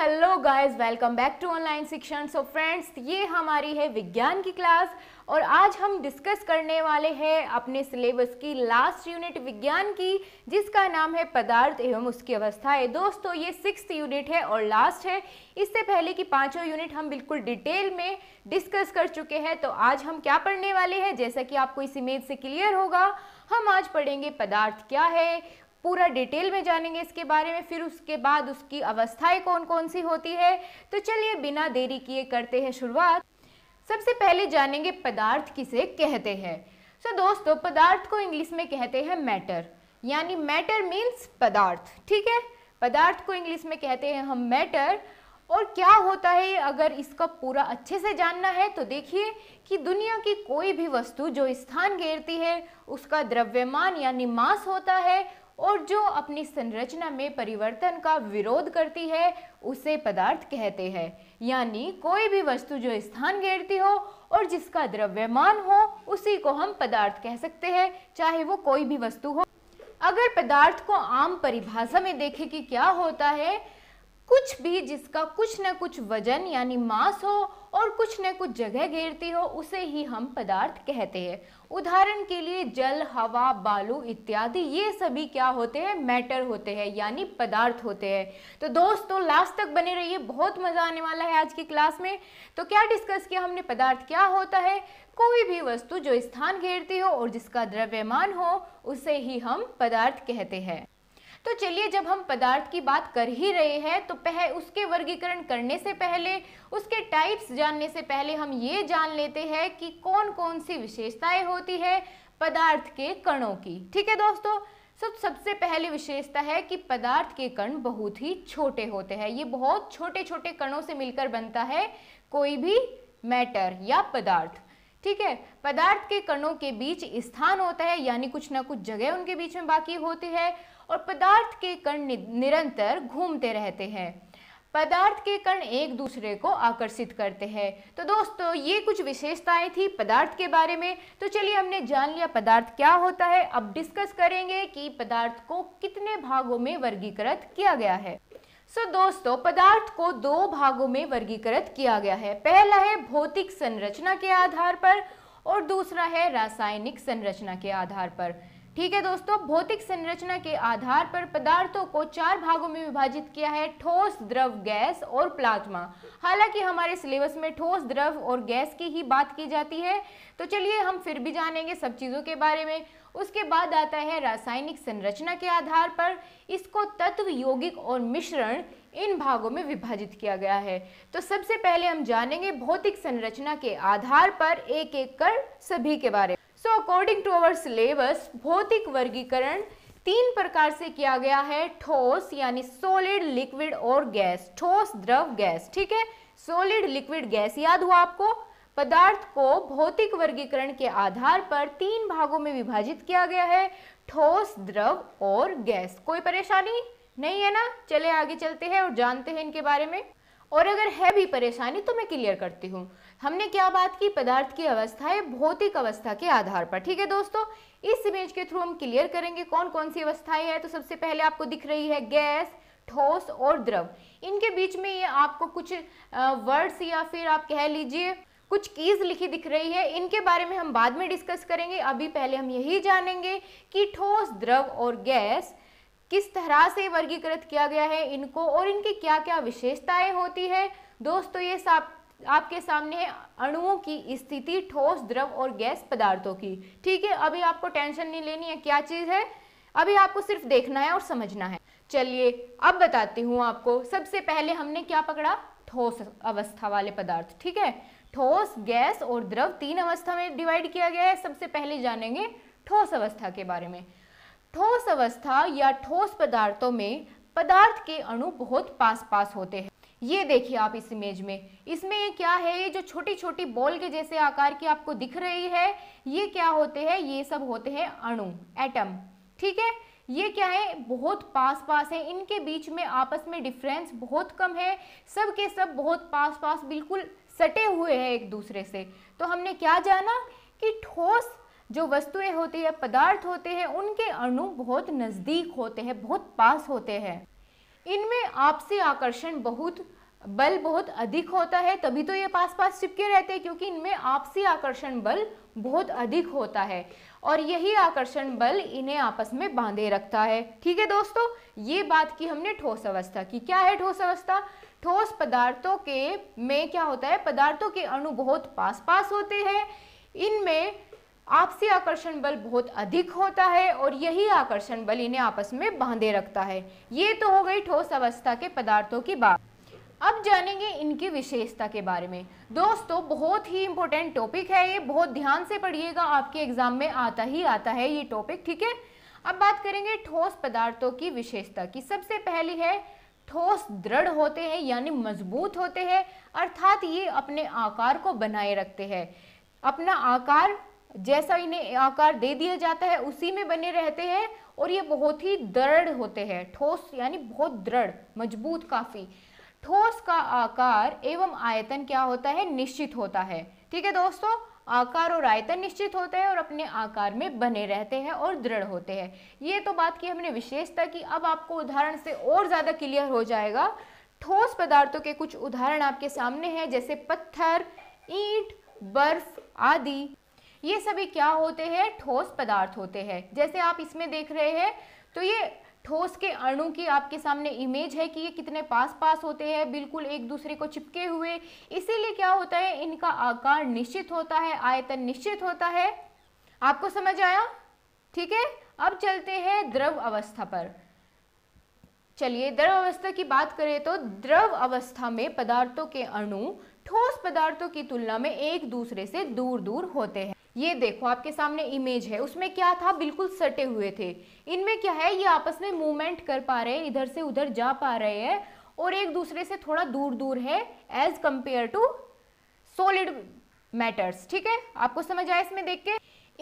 hello guys welcome back to online शिक्षण so friends ये हमारी है विज्ञान की क्लास और आज हम डिस्कस करने वाले हैं अपने सिलेबस की लास्ट यूनिट विज्ञान की जिसका नाम है पदार्थ एवं उसकी अवस्थाएं दोस्तों ये सिक्स यूनिट है और लास्ट है इससे पहले कि पांचों यूनिट हम बिल्कुल डिटेल में डिस्कस कर चुके हैं तो आज हम क्या पढ़ने वाले हैं जैसा कि आपको इस इमेज से क्लियर होगा हम आज पढ़ेंगे पदार्थ क्या है पूरा डिटेल में जानेंगे इसके बारे में फिर उसके बाद उसकी अवस्थाएं कौन कौन सी होती है तो चलिए बिना देरी किए करते हैं शुरुआत सबसे पहले जानेंगे पदार्थ किसे कहते हैं सो so, दोस्तों पदार्थ को इंग्लिश में कहते हैं मैटर यानी मैटर मीन्स पदार्थ ठीक है पदार्थ को इंग्लिश में कहते हैं हम मैटर और क्या होता है अगर इसका पूरा अच्छे से जानना है तो देखिए कि दुनिया की कोई भी वस्तु जो स्थान घेरती है उसका द्रव्यमान यानी मास होता है और जो अपनी संरचना में परिवर्तन का विरोध करती है उसे पदार्थ कहते हैं यानी कोई भी वस्तु जो स्थान घेरती हो और जिसका द्रव्यमान हो उसी को हम पदार्थ कह सकते हैं चाहे वो कोई भी वस्तु हो अगर पदार्थ को आम परिभाषा में देखें कि क्या होता है कुछ भी जिसका कुछ न कुछ वजन यानी मास हो और कुछ न कुछ जगह घेरती हो उसे ही हम पदार्थ कहते हैं उदाहरण के लिए जल हवा बालू इत्यादि ये सभी क्या होते हैं मैटर होते हैं यानी पदार्थ होते हैं तो दोस्तों लास्ट तक बने रहिए बहुत मज़ा आने वाला है आज की क्लास में तो क्या डिस्कस किया हमने पदार्थ क्या होता है कोई भी वस्तु जो स्थान घेरती हो और जिसका द्रव्यमान हो उसे ही हम पदार्थ कहते हैं तो चलिए जब हम पदार्थ की बात कर ही रहे हैं तो पह उसके वर्गीकरण करने से पहले उसके टाइप्स जानने से पहले हम ये जान लेते हैं कि कौन कौन सी विशेषताएं होती है पदार्थ के कणों की ठीक है दोस्तों सब सबसे पहली विशेषता है कि पदार्थ के कण बहुत ही छोटे होते हैं ये बहुत छोटे छोटे कणों से मिलकर बनता है कोई भी मैटर या पदार्थ ठीक है पदार्थ के कणों के बीच स्थान होता है यानी कुछ ना कुछ जगह उनके बीच में बाकी होती है और पदार्थ के कण निरंतर घूमते रहते हैं पदार्थ के कण एक दूसरे को आकर्षित करते हैं तो दोस्तों ये कुछ विशेषताएं थी पदार्थ के बारे में तो चलिए हमने जान लिया पदार्थ क्या होता है अब डिस्कस करेंगे कि पदार्थ को कितने भागों में वर्गीकृत किया गया है सो दोस्तों पदार्थ को दो भागों में वर्गीकृत किया गया है पहला है भौतिक संरचना के आधार पर और दूसरा है रासायनिक संरचना के आधार पर ठीक है दोस्तों भौतिक संरचना के आधार पर पदार्थों को चार भागों में विभाजित किया है ठोस द्रव गैस और प्लाज्मा हालांकि हमारे सिलेबस में ठोस द्रव और गैस की ही बात की जाती है तो चलिए हम फिर भी जानेंगे सब चीज़ों के बारे में उसके बाद आता है रासायनिक संरचना के आधार पर इसको तत्व यौगिक और मिश्रण इन भागों में विभाजित किया गया है तो सबसे पहले हम जानेंगे भौतिक संरचना के आधार पर एक एक कर सभी के बारे में so according to our syllabus भौतिक वर्गीकरण तीन प्रकार से किया गया है ठोस यानी सॉलिड लिक्विड और गैस ठोस द्रव गैस ठीक है सॉलिड लिक्विड गैस याद हुआ आपको पदार्थ को भौतिक वर्गीकरण के आधार पर तीन भागों में विभाजित किया गया है ठोस द्रव और गैस कोई परेशानी नहीं है ना चले आगे चलते हैं और जानते हैं इनके बारे में और अगर है भी परेशानी तो मैं क्लियर करती हूँ हमने क्या बात की पदार्थ की अवस्था है भौतिक अवस्था के आधार पर ठीक है दोस्तों इस इमेज के थ्रू हम क्लियर करेंगे कौन कौन सी अवस्थाएं हैं तो सबसे पहले आपको दिख रही है गैस ठोस और द्रव इनके बीच में ये आपको कुछ वर्ड्स या फिर आप कह लीजिए कुछ कीज़ लिखी दिख रही है इनके बारे में हम बाद में डिस्कस करेंगे अभी पहले हम यही जानेंगे कि ठोस द्रव और गैस किस तरह से वर्गीकृत किया गया है इनको और इनकी क्या क्या विशेषताएं होती है दोस्तों ये सब आपके सामने अणुओं की स्थिति ठोस द्रव और गैस पदार्थों की ठीक है अभी आपको टेंशन नहीं लेनी है क्या चीज़ है अभी आपको सिर्फ देखना है और समझना है चलिए अब बताती हूँ आपको सबसे पहले हमने क्या पकड़ा ठोस अवस्था वाले पदार्थ ठीक है ठोस गैस और द्रव तीन अवस्था में डिवाइड किया गया है सबसे पहले जानेंगे ठोस अवस्था के बारे में ठोस अवस्था या ठोस पदार्थों में पदार्थ के अणु बहुत पास पास होते हैं ये देखिए आप इस इमेज में इसमें ये क्या है ये जो छोटी छोटी बॉल के जैसे आकार की आपको दिख रही है ये क्या होते हैं ये सब होते हैं अणु एटम ठीक है ये क्या है बहुत पास पास है इनके बीच में आपस में डिफरेंस बहुत कम है सब के सब बहुत पास पास बिल्कुल सटे हुए हैं एक दूसरे से तो हमने क्या जाना कि ठोस जो वस्तुएं होती है पदार्थ होते हैं उनके अणु बहुत नज़दीक होते हैं बहुत पास होते हैं इनमें आपसी आकर्षण बहुत बल बहुत अधिक होता है तभी तो ये पास पास चिपके रहते हैं क्योंकि इनमें आपसी आकर्षण बल बहुत अधिक होता है और यही आकर्षण बल इन्हें आपस में बांधे रखता है ठीक है दोस्तों ये बात की हमने ठोस अवस्था की क्या है ठोस अवस्था ठोस पदार्थों के में क्या होता है पदार्थों के अणु बहुत पास पास होते हैं इनमें आपसी आकर्षण बल बहुत अधिक होता है और यही आकर्षण बल इन्हें आपस में बांधे रखता है ये तो हो गई ठोस अवस्था के पदार्थों की बात अब जानेंगे इनकी विशेषता के बारे में दोस्तों बहुत ही इंपॉर्टेंट टॉपिक है ये बहुत ध्यान से पढ़िएगा आपके एग्जाम में आता ही आता है ये टॉपिक ठीक है अब बात करेंगे ठोस पदार्थों की विशेषता की सबसे पहली है ठोस दृढ़ होते हैं यानी मजबूत होते हैं अर्थात ये अपने आकार को बनाए रखते हैं अपना आकार जैसा इन्हें आकार दे दिया जाता है उसी में बने रहते हैं और ये बहुत ही दृढ़ होते हैं ठोस यानी बहुत दृढ़ मजबूत काफ़ी ठोस का आकार एवं आयतन क्या होता है निश्चित होता है ठीक है दोस्तों आकार और आयतन निश्चित होते हैं और अपने आकार में बने रहते हैं और दृढ़ होते हैं ये तो बात की हमने विशेषता की अब आपको उदाहरण से और ज़्यादा क्लियर हो जाएगा ठोस पदार्थों के कुछ उदाहरण आपके सामने हैं जैसे पत्थर ईंट बर्फ आदि ये सभी क्या होते हैं ठोस पदार्थ होते हैं जैसे आप इसमें देख रहे हैं तो ये ठोस के अणु की आपके सामने इमेज है कि ये कितने पास पास होते हैं बिल्कुल एक दूसरे को चिपके हुए इसीलिए क्या होता है इनका आकार निश्चित होता है आयतन निश्चित होता है आपको समझ आया ठीक है अब चलते हैं द्रव अवस्था पर चलिए द्रव अवस्था की बात करें तो द्रव अवस्था में पदार्थों के अणु ठोस पदार्थों की तुलना में एक दूसरे से दूर दूर होते हैं ये देखो आपके सामने इमेज है उसमें क्या था बिल्कुल सटे हुए थे इनमें क्या है ये आपस में मूवमेंट कर पा रहे हैं इधर से उधर जा पा रहे हैं और एक दूसरे से थोड़ा दूर दूर है as compare to solid matters ठीक है आपको समझ आया इसमें देख के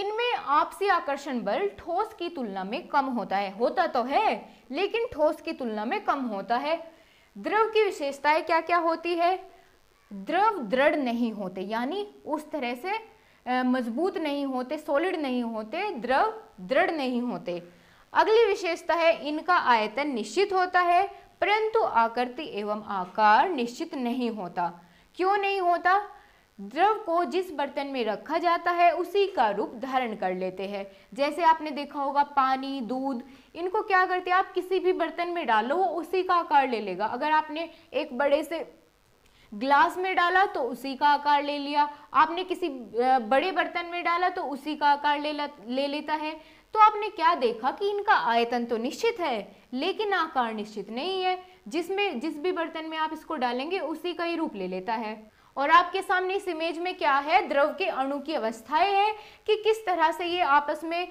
इनमें आपसी आकर्षण बल ठोस की तुलना में कम होता है होता तो है लेकिन ठोस की तुलना में कम होता है द्रव की विशेषताएं क्या क्या होती है द्रव दृढ़ नहीं होते यानी उस तरह से मजबूत नहीं होते सॉलिड नहीं होते द्रव दृढ़ नहीं होते अगली विशेषता है इनका आयतन निश्चित होता है परंतु आकृति एवं आकार निश्चित नहीं होता क्यों नहीं होता द्रव को जिस बर्तन में रखा जाता है उसी का रूप धारण कर लेते हैं जैसे आपने देखा होगा पानी दूध इनको क्या करते हैं आप किसी भी बर्तन में डालो वो उसी का आकार ले लेगा अगर आपने एक बड़े से ग्लास में डाला तो उसी का आकार ले लिया आपने किसी बड़े बर्तन में डाला तो उसी का आकार ले ले लेता है तो आपने क्या देखा कि इनका आयतन तो निश्चित है लेकिन आकार निश्चित नहीं है जिसमें जिस भी बर्तन में आप इसको डालेंगे उसी का ही रूप ले लेता है और आपके सामने इस इमेज में क्या है द्रव के अणु की अवस्थाएं हैं कि किस तरह से ये आपस में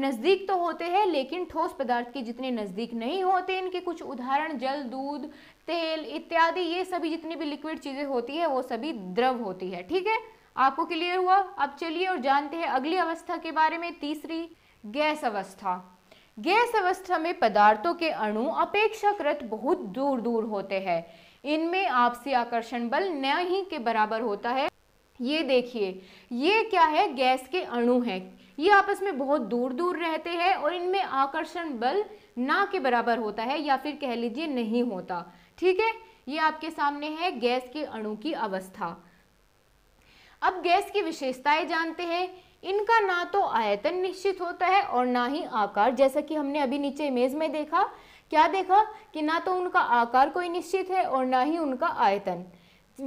नज़दीक तो होते हैं लेकिन ठोस पदार्थ के जितने नज़दीक नहीं होते इनके कुछ उदाहरण जल दूध तेल इत्यादि ये सभी जितनी भी लिक्विड चीज़ें होती है वो सभी द्रव होती है ठीक है आपको क्लियर हुआ अब चलिए और जानते हैं अगली अवस्था के बारे में तीसरी गैस अवस्था गैस अवस्था में पदार्थों के अणु अपेक्षाकृत बहुत दूर दूर होते हैं इनमें आपसी आकर्षण बल न ही के बराबर होता है ये देखिए ये क्या है गैस के अणु है ये आपस में बहुत दूर दूर रहते हैं और इनमें आकर्षण बल ना के बराबर होता है या फिर कह लीजिए नहीं होता ठीक है ये आपके सामने है गैस के अणु की अवस्था अब गैस की विशेषताएं जानते हैं इनका ना तो आयतन निश्चित होता है और ना ही आकार जैसा कि हमने अभी नीचे इमेज में देखा क्या देखा कि ना तो उनका आकार कोई निश्चित है और ना ही उनका आयतन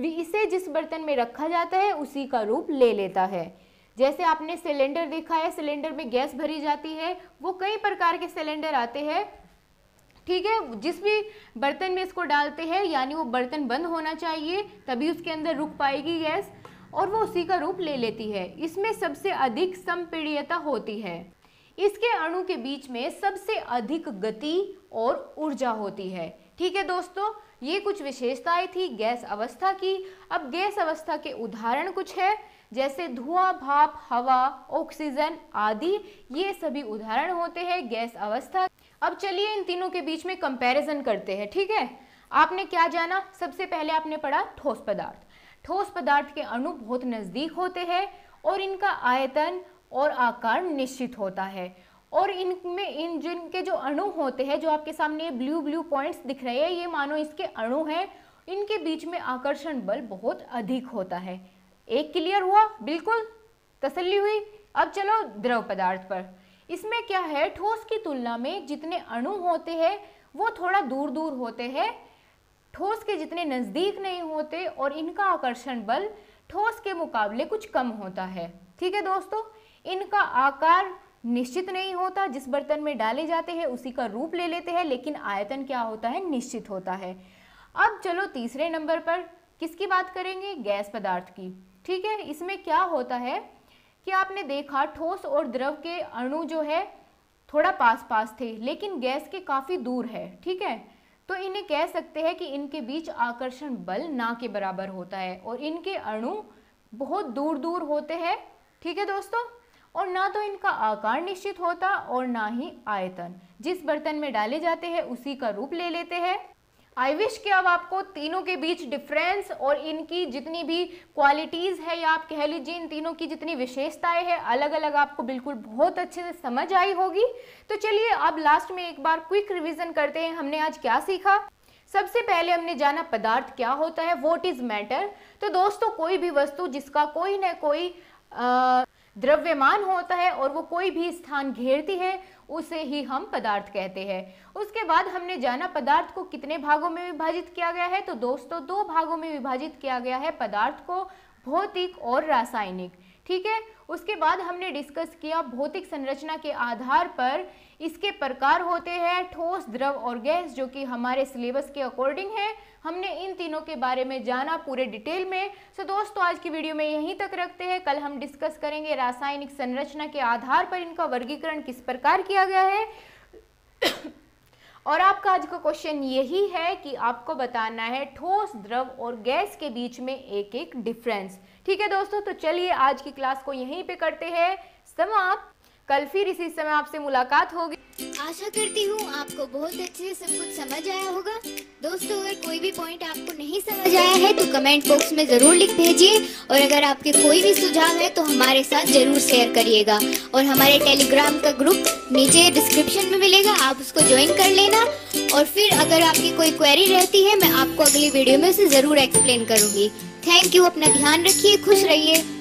इसे जिस बर्तन में रखा जाता है उसी का रूप ले लेता है जैसे आपने सिलेंडर देखा है सिलेंडर में गैस भरी जाती है वो कई प्रकार के सिलेंडर आते हैं ठीक है जिस भी बर्तन में इसको डालते हैं यानी वो बर्तन बंद होना चाहिए तभी उसके अंदर रुक पाएगी गैस और वो उसी का रूप ले लेती है इसमें सबसे अधिक संपीड़ियता होती है इसके अणु के बीच में सबसे अधिक गति और ऊर्जा होती है ठीक है दोस्तों ये कुछ विशेषताएं थी गैस अवस्था की अब गैस अवस्था के उदाहरण कुछ है जैसे धुआं भाप हवा ऑक्सीजन आदि ये सभी उदाहरण होते हैं गैस अवस्था अब चलिए इन तीनों के बीच में कंपैरिजन करते हैं ठीक है आपने क्या जाना सबसे पहले आपने पढ़ा ठोस पदार्थ ठोस पदार्थ के अणु बहुत नज़दीक होते हैं और इनका आयतन और आकार निश्चित होता है और इनमें इन जिनके जो अणु होते हैं जो आपके सामने ब्लू ब्लू पॉइंट्स दिख रहे हैं ये मानो इसके अणु हैं इनके बीच में आकर्षण बल बहुत अधिक होता है एक क्लियर हुआ बिल्कुल तसल्ली हुई अब चलो द्रव पदार्थ पर इसमें क्या है ठोस की तुलना में जितने अणु होते हैं वो थोड़ा दूर दूर होते हैं ठोस के जितने नज़दीक नहीं होते और इनका आकर्षण बल ठोस के मुकाबले कुछ कम होता है ठीक है दोस्तों इनका आकार निश्चित नहीं होता जिस बर्तन में डाले जाते हैं उसी का रूप ले लेते हैं लेकिन आयतन क्या होता है निश्चित होता है अब चलो तीसरे नंबर पर किसकी बात करेंगे गैस पदार्थ की ठीक है इसमें क्या होता है कि आपने देखा ठोस और द्रव के अणु जो है थोड़ा पास पास थे लेकिन गैस के काफ़ी दूर है ठीक है तो इन्हें कह सकते हैं कि इनके बीच आकर्षण बल ना के बराबर होता है और इनके अणु बहुत दूर दूर होते हैं ठीक है दोस्तों और ना तो इनका आकार निश्चित होता और ना ही आयतन जिस बर्तन में डाले जाते हैं उसी का रूप ले लेते हैं आई विश कि अब आपको तीनों के बीच डिफरेंस और इनकी जितनी भी क्वालिटीज़ है या आप कह लीजिए इन तीनों की जितनी विशेषताएं हैं अलग अलग आपको बिल्कुल बहुत अच्छे से समझ आई होगी तो चलिए अब लास्ट में एक बार क्विक रिविज़न करते हैं हमने आज क्या सीखा सबसे पहले हमने जाना पदार्थ क्या होता है वॉट इज़ मैटर तो दोस्तों कोई भी वस्तु जिसका कोई ना कोई आ, द्रव्यमान होता है और वो कोई भी स्थान घेरती है उसे ही हम पदार्थ कहते हैं उसके बाद हमने जाना पदार्थ को कितने भागों में विभाजित किया गया है तो दोस्तों दो भागों में विभाजित किया गया है पदार्थ को भौतिक और रासायनिक ठीक है उसके बाद हमने डिस्कस किया भौतिक संरचना के आधार पर इसके प्रकार होते हैं ठोस द्रव और गैस जो कि हमारे सिलेबस के अकॉर्डिंग है हमने इन तीनों के बारे में जाना पूरे डिटेल में सो so, दोस्तों आज की वीडियो में यहीं तक रखते हैं कल हम डिस्कस करेंगे रासायनिक संरचना के आधार पर इनका वर्गीकरण किस प्रकार किया गया है और आपका आज का क्वेश्चन यही है कि आपको बताना है ठोस द्रव और गैस के बीच में एक एक डिफरेंस ठीक है दोस्तों तो चलिए आज की क्लास को यहीं पे करते हैं समाप्त कल फिर इसी समय आपसे मुलाकात होगी आशा करती हूँ आपको बहुत अच्छे से सब कुछ समझ आया होगा दोस्तों अगर कोई भी पॉइंट आपको नहीं समझ आया है तो कमेंट बॉक्स में ज़रूर लिख भेजिए और अगर आपके कोई भी सुझाव है तो हमारे साथ ज़रूर शेयर करिएगा और हमारे टेलीग्राम का ग्रुप नीचे डिस्क्रिप्शन में मिलेगा आप उसको ज्वाइन कर लेना और फिर अगर आपकी कोई क्वेरी रहती है मैं आपको अगली वीडियो में उसे ज़रूर एक्सप्लेन करूँगी थैंक यू अपना ध्यान रखिए खुश रहिए